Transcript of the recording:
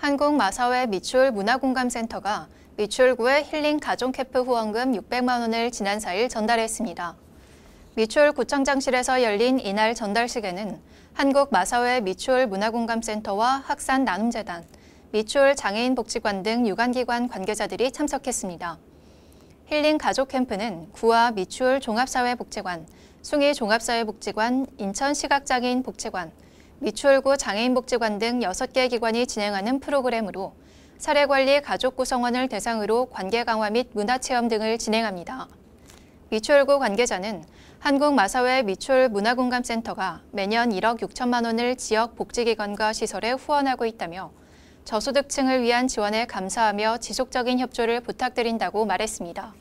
한국마사회 미추홀 문화공감센터가 미추홀구의 힐링 가족캠프 후원금 600만 원을 지난 4일 전달했습니다. 미추홀 구청장실에서 열린 이날 전달식에는 한국마사회 미추홀 문화공감센터와 학산나눔재단, 미추홀 장애인복지관 등 유관기관 관계자들이 참석했습니다. 힐링 가족캠프는 구와 미추홀 종합사회복지관, 숭의 종합사회복지관, 인천시각장애인복지관, 미추홀구 장애인복지관 등 6개 기관이 진행하는 프로그램으로 사례관리 가족 구성원을 대상으로 관계 강화 및 문화체험 등을 진행합니다. 미추홀구 관계자는 한국마사회 미추홀 문화공감센터가 매년 1억 6천만 원을 지역 복지기관과 시설에 후원하고 있다며 저소득층을 위한 지원에 감사하며 지속적인 협조를 부탁드린다고 말했습니다.